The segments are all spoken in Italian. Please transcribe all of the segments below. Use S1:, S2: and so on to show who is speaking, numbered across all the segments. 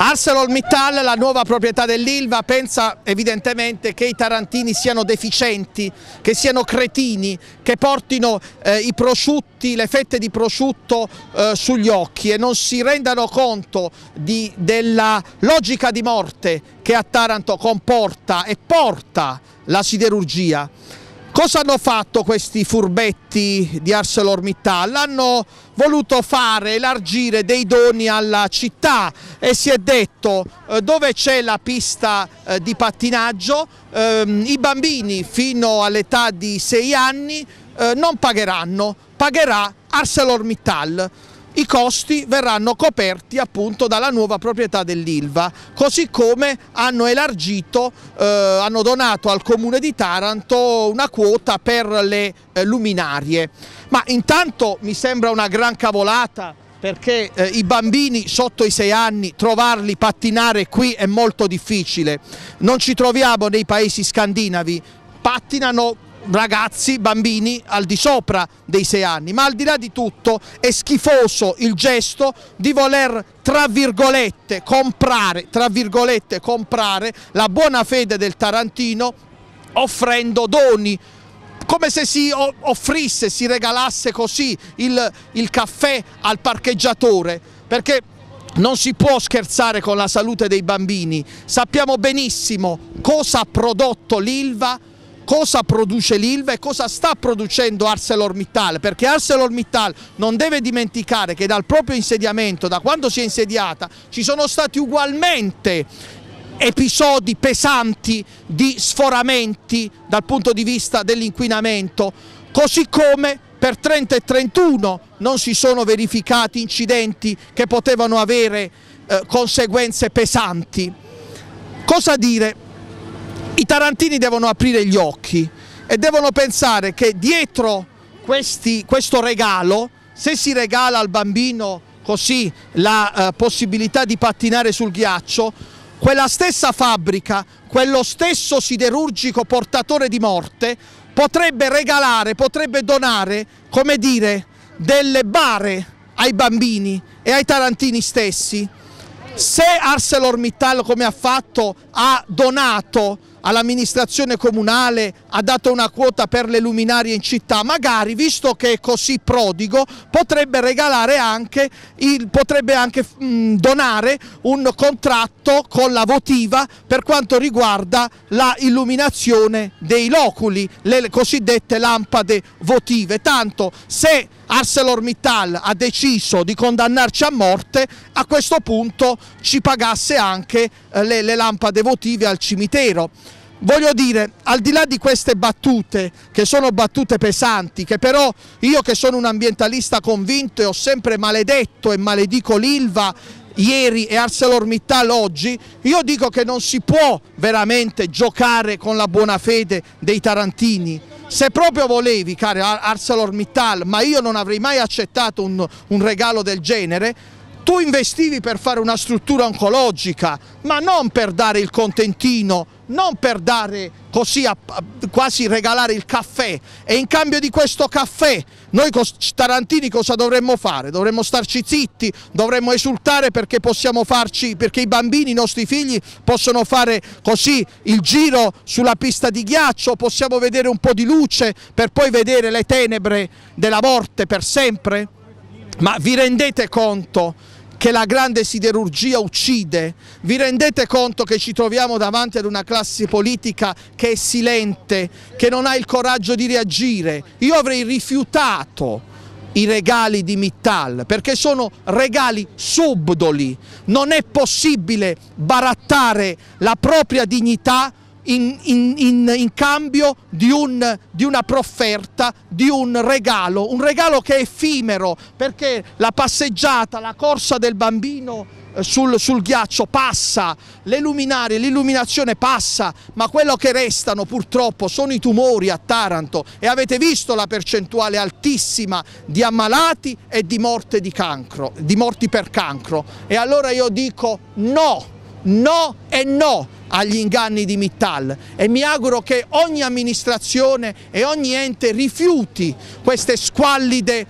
S1: ArcelorMittal, la nuova proprietà dell'Ilva, pensa evidentemente che i tarantini siano deficienti, che siano cretini, che portino eh, i prosciutti, le fette di prosciutto eh, sugli occhi e non si rendano conto di, della logica di morte che a Taranto comporta e porta la siderurgia. Cosa hanno fatto questi furbetti di ArcelorMittal? Hanno voluto fare, elargire dei doni alla città e si è detto eh, dove c'è la pista eh, di pattinaggio, ehm, i bambini fino all'età di 6 anni eh, non pagheranno, pagherà ArcelorMittal i costi verranno coperti appunto dalla nuova proprietà dell'Ilva, così come hanno elargito, eh, hanno donato al Comune di Taranto una quota per le eh, luminarie. Ma intanto mi sembra una gran cavolata perché eh, i bambini sotto i sei anni trovarli pattinare qui è molto difficile. Non ci troviamo nei paesi scandinavi, pattinano ragazzi, bambini al di sopra dei sei anni, ma al di là di tutto è schifoso il gesto di voler tra virgolette comprare, tra virgolette comprare la buona fede del Tarantino offrendo doni come se si offrisse, si regalasse così il, il caffè al parcheggiatore, perché non si può scherzare con la salute dei bambini, sappiamo benissimo cosa ha prodotto l'Ilva cosa produce l'Ilva e cosa sta producendo ArcelorMittal, perché ArcelorMittal non deve dimenticare che dal proprio insediamento, da quando si è insediata, ci sono stati ugualmente episodi pesanti di sforamenti dal punto di vista dell'inquinamento, così come per 30 e 31 non si sono verificati incidenti che potevano avere eh, conseguenze pesanti. Cosa dire? I tarantini devono aprire gli occhi e devono pensare che dietro questi, questo regalo, se si regala al bambino così la eh, possibilità di pattinare sul ghiaccio, quella stessa fabbrica, quello stesso siderurgico portatore di morte potrebbe regalare, potrebbe donare, come dire, delle bare ai bambini e ai tarantini stessi. Se ArcelorMittal, come ha fatto, ha donato all'amministrazione comunale ha dato una quota per le luminarie in città, magari visto che è così prodigo potrebbe regalare anche, potrebbe anche mm, donare un contratto con la votiva per quanto riguarda la illuminazione dei loculi, le cosiddette lampade votive, tanto se ArcelorMittal ha deciso di condannarci a morte, a questo punto ci pagasse anche eh, le, le lampade votive al cimitero voglio dire, al di là di queste battute, che sono battute pesanti, che però io che sono un ambientalista convinto e ho sempre maledetto e maledico l'Ilva ieri e ArcelorMittal oggi, io dico che non si può veramente giocare con la buona fede dei tarantini. Se proprio volevi, caro ArcelorMittal, ma io non avrei mai accettato un, un regalo del genere, tu investivi per fare una struttura oncologica, ma non per dare il contentino non per dare così, a, quasi regalare il caffè e in cambio di questo caffè noi tarantini cosa dovremmo fare? Dovremmo starci zitti, dovremmo esultare perché possiamo farci, perché i bambini, i nostri figli possono fare così il giro sulla pista di ghiaccio, possiamo vedere un po' di luce per poi vedere le tenebre della morte per sempre? Ma vi rendete conto? che la grande siderurgia uccide? Vi rendete conto che ci troviamo davanti ad una classe politica che è silente, che non ha il coraggio di reagire? Io avrei rifiutato i regali di Mittal, perché sono regali subdoli. Non è possibile barattare la propria dignità in, in, in, in cambio di, un, di una profferta, di un regalo, un regalo che è effimero perché la passeggiata, la corsa del bambino eh, sul, sul, ghiaccio passa, le luminarie, l'illuminazione passa, ma quello che restano purtroppo sono i tumori a Taranto e avete visto la percentuale altissima di ammalati e di, di, cancro, di morti per cancro. E allora io dico no! no e no agli inganni di Mittal e mi auguro che ogni amministrazione e ogni ente rifiuti queste squallide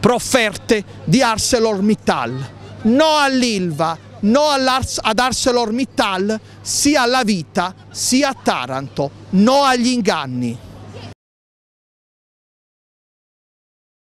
S1: profferte di ArcelorMittal. No all'Ilva, no all'Ars ad ArcelorMittal, sia alla vita, sia a Taranto, no agli inganni.